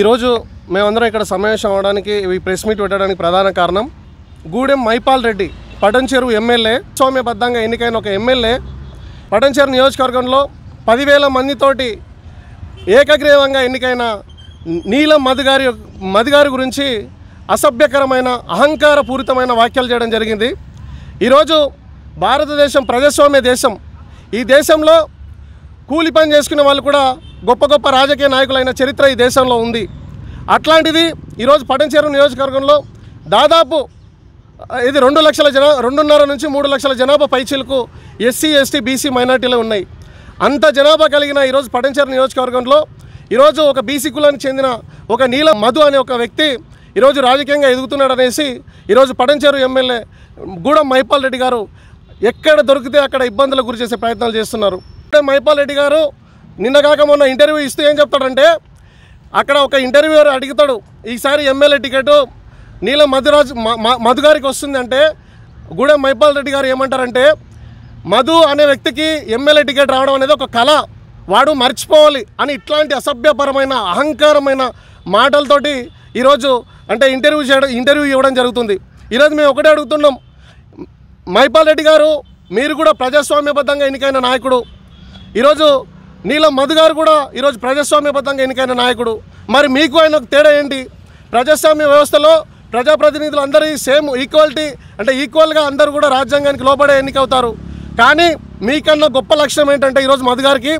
ఈరోజు మేమందరం ఇక్కడ సమావేశం అవడానికి ఈ ప్రెస్ మీట్ పెట్టడానికి ప్రధాన కారణం గూడెం మైపాల్ రెడ్డి పటంచేరు ఎమ్మెల్యే సౌమ్యబద్ధంగా ఎన్నికైన ఒక ఎమ్మెల్యే పటంచేరు నియోజకవర్గంలో పదివేల మందితోటి ఏకగ్రీవంగా ఎన్నికైన నీలం మధుగారి మధుగారి గురించి అసభ్యకరమైన అహంకారపూరితమైన వ్యాఖ్యలు చేయడం జరిగింది ఈరోజు భారతదేశం ప్రజాస్వామ్య దేశం ఈ దేశంలో కూలి పని చేసుకునే వాళ్ళు కూడా గొప్ప గొప్ప రాజకీయ నాయకులైన చరిత్ర ఈ దేశంలో ఉంది అట్లాంటిది ఈరోజు పటంచేరు నియోజకవర్గంలో దాదాపు ఇది రెండు లక్షల జనా రెండున్నర నుంచి మూడు లక్షల జనాభా పైచీలకు ఎస్సీ ఎస్టీ బీసీ మైనార్టీలు ఉన్నాయి అంత జనాభా కలిగిన ఈరోజు పటంచేరు నియోజకవర్గంలో ఈరోజు ఒక బీసీ కులానికి చెందిన ఒక నీల మధు అనే ఒక వ్యక్తి ఈరోజు రాజకీయంగా ఎదుగుతున్నాడు అనేసి ఈరోజు పటంచేరు ఎమ్మెల్యే గూడెం మైపాల్ రెడ్డి గారు ఎక్కడ దొరికితే అక్కడ ఇబ్బందులకు గురి చేసే ప్రయత్నాలు చేస్తున్నారు మైపాల్ రెడ్డి గారు నిన్న కాక మొన్న ఇంటర్వ్యూ ఇస్తే ఏం చెప్తాడంటే అక్కడ ఒక ఇంటర్వ్యూ అడుగుతాడు ఈసారి ఎమ్మెల్యే టికెట్ నీలం మధురాజ్ మధు గారికి వస్తుందంటే గూడెం మైపాల్ రెడ్డి గారు ఏమంటారంటే మధు అనే వ్యక్తికి ఎమ్మెల్యే టికెట్ రావడం అనేది ఒక కళ వాడు మర్చిపోవాలి అని ఇట్లాంటి అసభ్యపరమైన అహంకారమైన మాటలతోటి ఈరోజు అంటే ఇంటర్వ్యూ చేయడం ఇంటర్వ్యూ ఇవ్వడం జరుగుతుంది ఈరోజు మేము ఒకటే అడుగుతున్నాం మైపాల్ రెడ్డి గారు మీరు కూడా ప్రజాస్వామ్యబద్ధంగా ఎన్నికైన నాయకుడు ఈరోజు నీలం మధు గారు కూడా ఈరోజు ప్రజాస్వామ్యబద్ధంగా ఎన్నికైన నాయకుడు మరి మీకు ఆయనకు తేడా ఏంటి ప్రజాస్వామ్య వ్యవస్థలో ప్రజాప్రతినిధులు అందరూ సేమ్ ఈక్వాలిటీ అంటే ఈక్వల్గా అందరూ కూడా రాజ్యాంగానికి లోపడే ఎన్నికవుతారు కానీ మీకన్నా గొప్ప లక్ష్యం ఏంటంటే ఈరోజు మధు గారికి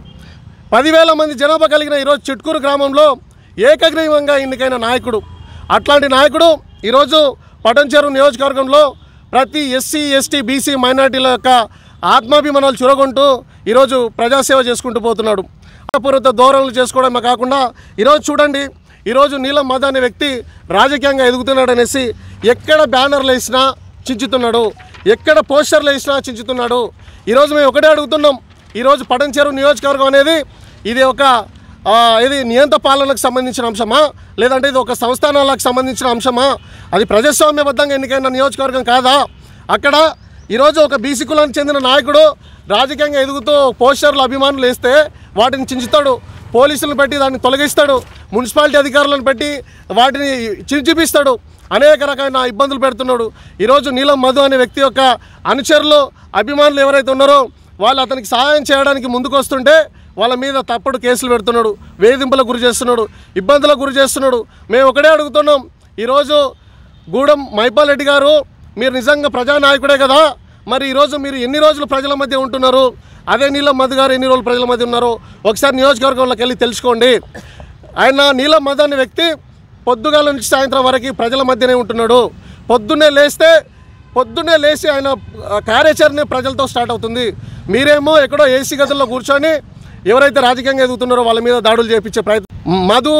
పదివేల మంది జనాభా కలిగిన ఈరోజు చిట్కూరు గ్రామంలో ఏకగ్రీవంగా ఎన్నికైన నాయకుడు అట్లాంటి నాయకుడు ఈరోజు పటంచేరు నియోజకవర్గంలో ప్రతి ఎస్సీ ఎస్టీ బీసీ మైనార్టీల యొక్క ఆత్మాభిమానాలు చురగొంటూ ఈరోజు ప్రజాసేవ చేసుకుంటూ పోతున్నాడు పూర్వత ధోరణులు చేసుకోవడమే కాకుండా ఈరోజు చూడండి ఈరోజు నీలం మద అనే వ్యక్తి రాజకీయంగా ఎదుగుతున్నాడు అనేసి ఎక్కడ బ్యానర్లు వేసినా చించుతున్నాడు ఎక్కడ పోస్టర్లు వేసినా చించుతున్నాడు ఈరోజు మేము ఒకటే అడుగుతున్నాం ఈరోజు పడంచేరు నియోజకవర్గం అనేది ఇది ఒక ఇది నియంత్ర పాలనకు సంబంధించిన అంశమా లేదంటే ఇది ఒక సంస్థానాలకు సంబంధించిన అంశమా అది ప్రజాస్వామ్యబద్ధంగా ఎన్నికైన నియోజకవర్గం కాదా అక్కడ ఈరోజు ఒక బీసీ కులానికి చెందిన నాయకుడు రాజకీయంగా ఎదుగుతూ పోస్టర్లు అభిమానులు వేస్తే వాటిని చించుతాడు పోలీసులను పెట్టి దాన్ని తొలగిస్తాడు మున్సిపాలిటీ అధికారులను పెట్టి వాటిని చించిపిస్తాడు అనేక రకమైన ఇబ్బందులు పెడుతున్నాడు ఈరోజు నీలం మధు అనే వ్యక్తి యొక్క అనుచరులు అభిమానులు ఎవరైతే ఉన్నారో వాళ్ళు అతనికి సహాయం చేయడానికి ముందుకు వస్తుంటే వాళ్ళ మీద తప్పుడు కేసులు పెడుతున్నాడు వేధింపులకు గురి చేస్తున్నాడు ఇబ్బందులకు గురి చేస్తున్నాడు మేము ఒకటే అడుగుతున్నాం ఈరోజు గూడెం మైపాల్ రెడ్డి గారు మీరు నిజంగా ప్రజానాయకుడే కదా మరి ఈరోజు మీరు ఎన్ని రోజులు ప్రజల మధ్య ఉంటున్నారు అదే నీలం మధు గారు ఎన్ని రోజులు ప్రజల మధ్య ఉన్నారు ఒకసారి నియోజకవర్గంలోకి వెళ్ళి తెలుసుకోండి ఆయన నీలం మధు అనే వ్యక్తి పొద్దుగాల నుంచి సాయంత్రం వరకు ప్రజల మధ్యనే ఉంటున్నాడు పొద్దున్నే లేస్తే పొద్దున్నే లేచి ఆయన కార్యాచరణ ప్రజలతో స్టార్ట్ అవుతుంది మీరేమో ఎక్కడో ఏసీ గదుల్లో కూర్చొని ఎవరైతే రాజకీయంగా ఎదుగుతున్నారో వాళ్ళ మీద దాడులు చేపించే ప్రయత్నం మధు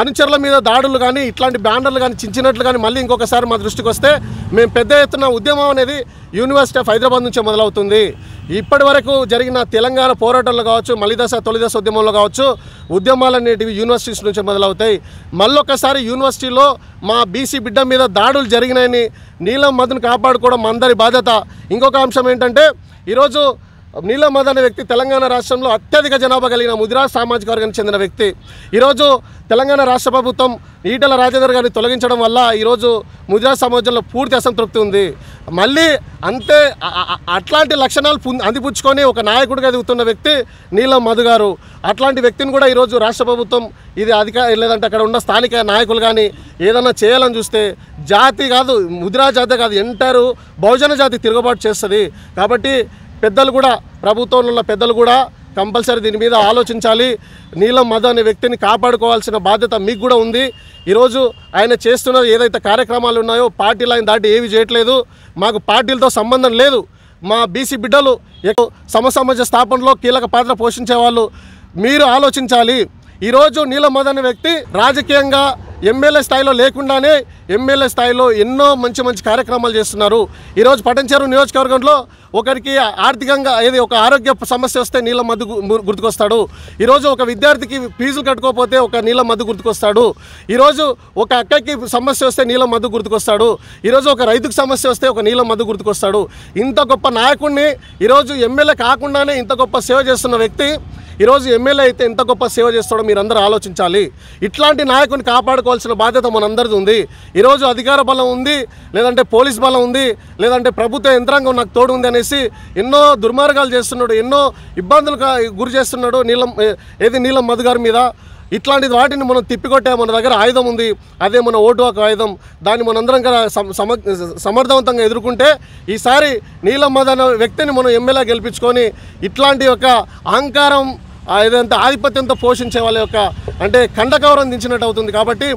అనుచరుల మీద దాడులు కానీ ఇట్లాంటి బ్యానర్లు కానీ చించినట్లు కానీ మళ్ళీ ఇంకొకసారి మా దృష్టికి వస్తే మేము పెద్ద ఎత్తున ఉద్యమం అనేది యూనివర్సిటీ ఆఫ్ హైదరాబాద్ నుంచే మొదలవుతుంది ఇప్పటి వరకు జరిగిన తెలంగాణ పోరాటంలో కావచ్చు మలిదశ తొలిదశ ఉద్యమంలో కావచ్చు ఉద్యమాలనేటివి యూనివర్సిటీస్ నుంచి మొదలవుతాయి మళ్ళొకసారి యూనివర్సిటీలో మా బీసీ బిడ్డ మీద దాడులు జరిగినాయని నీలం మధును కాపాడుకోవడం అందరి బాధ్యత ఇంకొక అంశం ఏంటంటే ఈరోజు నీలమద్ అనే వ్యక్తి తెలంగాణ రాష్ట్రంలో అత్యధిక జనాభా కలిగిన ముదిరా సామాజిక వర్గానికి చెందిన వ్యక్తి ఈరోజు తెలంగాణ రాష్ట్ర ప్రభుత్వం ఈటల రాజేందర్ గారిని తొలగించడం వల్ల ఈరోజు ముదిరా సమాజంలో పూర్తి అసంతృప్తి ఉంది మళ్ళీ అంతే అట్లాంటి లక్షణాలు అందిపుచ్చుకొని ఒక నాయకుడిగా ఎదుగుతున్న వ్యక్తి నీలం మధు గారు అట్లాంటి వ్యక్తిని కూడా ఈరోజు రాష్ట్ర ప్రభుత్వం ఇది అధిక లేదంటే అక్కడ ఉన్న స్థానిక నాయకులు కానీ ఏదన్నా చేయాలని చూస్తే జాతి కాదు ముదిరా జాతి కాదు ఎంటారు బహుజన జాతి తిరుగుబాటు చేస్తుంది కాబట్టి పెద్దలు కూడా ప్రభుత్వంలో ఉన్న పెద్దలు కూడా కంపల్సరీ దీని మీద ఆలోచించాలి నీలం మధు అనే వ్యక్తిని కాపాడుకోవాల్సిన బాధ్యత మీకు కూడా ఉంది ఈరోజు ఆయన చేస్తున్న ఏదైతే కార్యక్రమాలు ఉన్నాయో పార్టీలు ఆయన దాటి ఏవి చేయట్లేదు మాకు పార్టీలతో సంబంధం లేదు మా బీసీ బిడ్డలు సమసమాజ స్థాపనలో కీలక పాత్ర పోషించే వాళ్ళు మీరు ఆలోచించాలి ఈరోజు నీలం మధు అనే వ్యక్తి రాజకీయంగా ఎమ్మెల్యే స్థాయిలో లేకుండానే ఎమ్మెల్యే స్థాయిలో ఎన్నో మంచి మంచి కార్యక్రమాలు చేస్తున్నారు ఈరోజు పటంచేరు నియోజకవర్గంలో ఒకరికి ఆర్థికంగా ఏది ఒక ఆరోగ్య సమస్య వస్తే నీళ్ళ మద్దు గుర్తుకొస్తాడు ఈరోజు ఒక విద్యార్థికి ఫీజులు కట్టుకోకపోతే ఒక నీళ్ళ మద్దు గుర్తుకొస్తాడు ఈరోజు ఒక అక్కకి సమస్య వస్తే నీళ్ళ మద్దు గుర్తుకొస్తాడు ఈరోజు ఒక రైతుకు సమస్య వస్తే ఒక నీళ్ళ మద్దు గుర్తుకొస్తాడు ఇంత గొప్ప నాయకుడిని ఈరోజు ఎమ్మెల్యే కాకుండానే ఇంత గొప్ప సేవ చేస్తున్న వ్యక్తి ఈరోజు ఎమ్మెల్యే అయితే ఎంత గొప్ప సేవ చేస్తాడో మీరందరూ ఆలోచించాలి ఇట్లాంటి నాయకుని కాపాడుకో కాపాడుకోవాల్సిన బాధ్యత మనందరిది ఉంది ఈరోజు అధికార బలం ఉంది లేదంటే పోలీస్ బలం ఉంది లేదంటే ప్రభుత్వ యంత్రాంగం నాకు తోడు ఉంది అనేసి ఎన్నో దుర్మార్గాలు చేస్తున్నాడు ఎన్నో ఇబ్బందులు గురి చేస్తున్నాడు నీలం ఏది నీలం మధు గారి మీద ఇట్లాంటి వాటిని మనం తిప్పికొట్టే మన దగ్గర ఆయుధం ఉంది అదే మన ఓటు ఒక ఆయుధం దాన్ని మనందరం కదా సమర్థవంతంగా ఎదుర్కొంటే ఈసారి నీలమ్మద అనే వ్యక్తిని మనం ఎమ్మెల్యే గెలిపించుకొని ఇట్లాంటి ఒక అహంకారం ఏదంటే ఆధిపత్యంతో పోషించే వాళ్ళ యొక్క అంటే కండకవరం దించినట్టు అవుతుంది కాబట్టి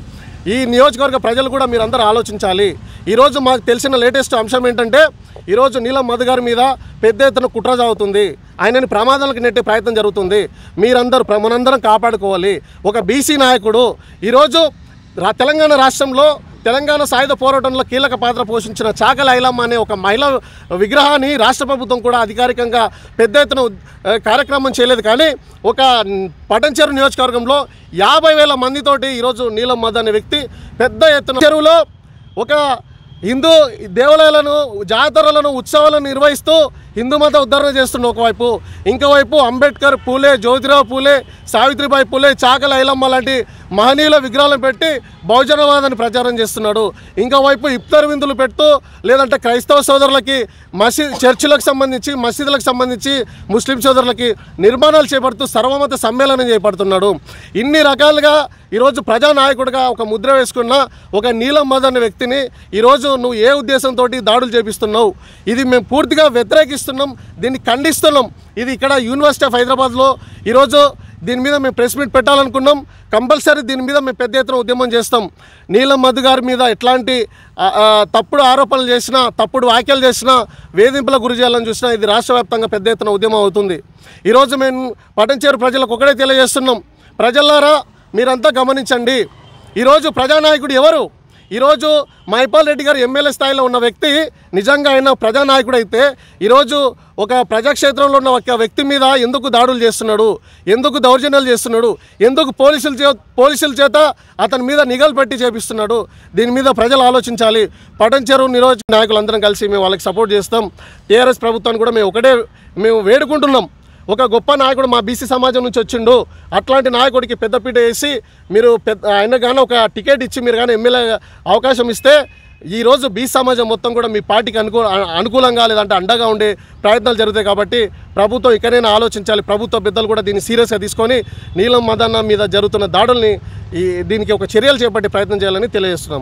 ఈ నియోజకవర్గ ప్రజలు కూడా మీరందరూ ఆలోచించాలి ఈరోజు మాకు తెలిసిన లేటెస్ట్ అంశం ఏంటంటే ఈరోజు నీలం మధు గారి మీద పెద్ద ఎత్తున కుట్ర జరుగుతుంది ఆయనని ప్రమాదాలకు నెట్టే ప్రయత్నం జరుగుతుంది మీరందరూ మనందరం కాపాడుకోవాలి ఒక బీసీ నాయకుడు ఈరోజు తెలంగాణ రాష్ట్రంలో తెలంగాణ సాయుధ పోరాటంలో కీలక పాత్ర పోషించిన చాకల ఐలమ్మ అనే ఒక మహిళ విగ్రహాన్ని రాష్ట్ర ప్రభుత్వం కూడా అధికారికంగా పెద్ద ఎత్తున కార్యక్రమం చేయలేదు కానీ ఒక పటంచెరు నియోజకవర్గంలో యాభై వేల మందితోటి ఈరోజు నీలం మద్ అనే వ్యక్తి పెద్ద ఎత్తున చెరువులో ఒక హిందూ దేవాలయాలను జాతరలను ఉత్సవాలను నిర్వహిస్తూ హిందూ మత ఉద్ధరణ చేస్తుండే ఒకవైపు ఇంకోవైపు అంబేద్కర్ పూలే జ్యోతిరావు పూలే సావిత్రిబాయి పూలే చాకల ఐలమ్మ లాంటి మహనీయుల విగ్రహాలను పెట్టి బహుజనవాదాన్ని ప్రచారం చేస్తున్నాడు ఇంకోవైపు ఇప్తర్ విందులు పెడుతూ లేదంటే క్రైస్తవ సోదరులకి మసీ చర్చిలకు సంబంధించి మసీదులకు సంబంధించి ముస్లిం సోదరులకి నిర్మాణాలు చేపడుతూ సర్వమత సమ్మేళనం చేపడుతున్నాడు ఇన్ని రకాలుగా ఈరోజు ప్రజానాయకుడిగా ఒక ముద్ర వేసుకున్న ఒక నీలం మదన్ వ్యక్తిని ఈరోజు కనీసం నువ్వు ఏ ఉద్దేశంతో దాడులు చేపిస్తున్నావు ఇది మేము పూర్తిగా వ్యతిరేకిస్తున్నాం దీన్ని ఖండిస్తున్నాం ఇది ఇక్కడ యూనివర్సిటీ ఆఫ్ హైదరాబాద్లో ఈరోజు దీని మీద మేము ప్రెస్ మీట్ పెట్టాలనుకున్నాం కంపల్సరీ దీని మీద మేము పెద్ద ఎత్తున ఉద్యమం చేస్తాం నీలం మధు గారి మీద ఎట్లాంటి తప్పుడు ఆరోపణలు చేసినా తప్పుడు వ్యాఖ్యలు చేసినా వేధింపుల గురి చేయాలని చూసినా ఇది రాష్ట్ర వ్యాప్తంగా పెద్ద ఎత్తున ఉద్యమం అవుతుంది ఈరోజు మేము పటంచేరు ప్రజలకు ఒకటే తెలియజేస్తున్నాం ప్రజలారా మీరంతా గమనించండి ఈరోజు ప్రజానాయకుడు ఎవరు ఈరోజు మైపాల్ రెడ్డి గారు ఎమ్మెల్యే స్థాయిలో ఉన్న వ్యక్తి నిజంగా ఆయన ప్రజానాయకుడు అయితే ఈరోజు ఒక ప్రజాక్షేత్రంలో ఉన్న ఒక వ్యక్తి మీద ఎందుకు దాడులు చేస్తున్నాడు ఎందుకు దౌర్జన్యాలు చేస్తున్నాడు ఎందుకు పోలీసులు చే పోలీసుల చేత అతని మీద నిఘలు పెట్టి చేపిస్తున్నాడు దీని మీద ప్రజలు ఆలోచించాలి పటన్ చెరువు నిరోజ నాయకులందరం కలిసి మేము వాళ్ళకి సపోర్ట్ చేస్తాం టీఆర్ఎస్ ప్రభుత్వాన్ని కూడా మేము ఒకటే మేము వేడుకుంటున్నాం ఒక గొప్ప నాయకుడు మా బీసీ సమాజం నుంచి వచ్చిండు అట్లాంటి నాయకుడికి పెద్దపీట వేసి మీరు పెద్ద ఆయన కానీ ఒక టికెట్ ఇచ్చి మీరు కానీ ఎమ్మెల్యే అవకాశం ఇస్తే ఈరోజు బీసీ సమాజం మొత్తం కూడా మీ పార్టీకి అనుకూ అనుకూలంగా లేదంటే అండగా ఉండే ప్రయత్నాలు జరుగుతాయి కాబట్టి ప్రభుత్వం ఇక్కడైనా ఆలోచించాలి ప్రభుత్వ పెద్దలు కూడా దీన్ని సీరియస్గా తీసుకొని నీలం మదన్న మీద జరుగుతున్న దాడుల్ని ఈ దీనికి ఒక చర్యలు చేపట్టే ప్రయత్నం చేయాలని తెలియజేస్తున్నాం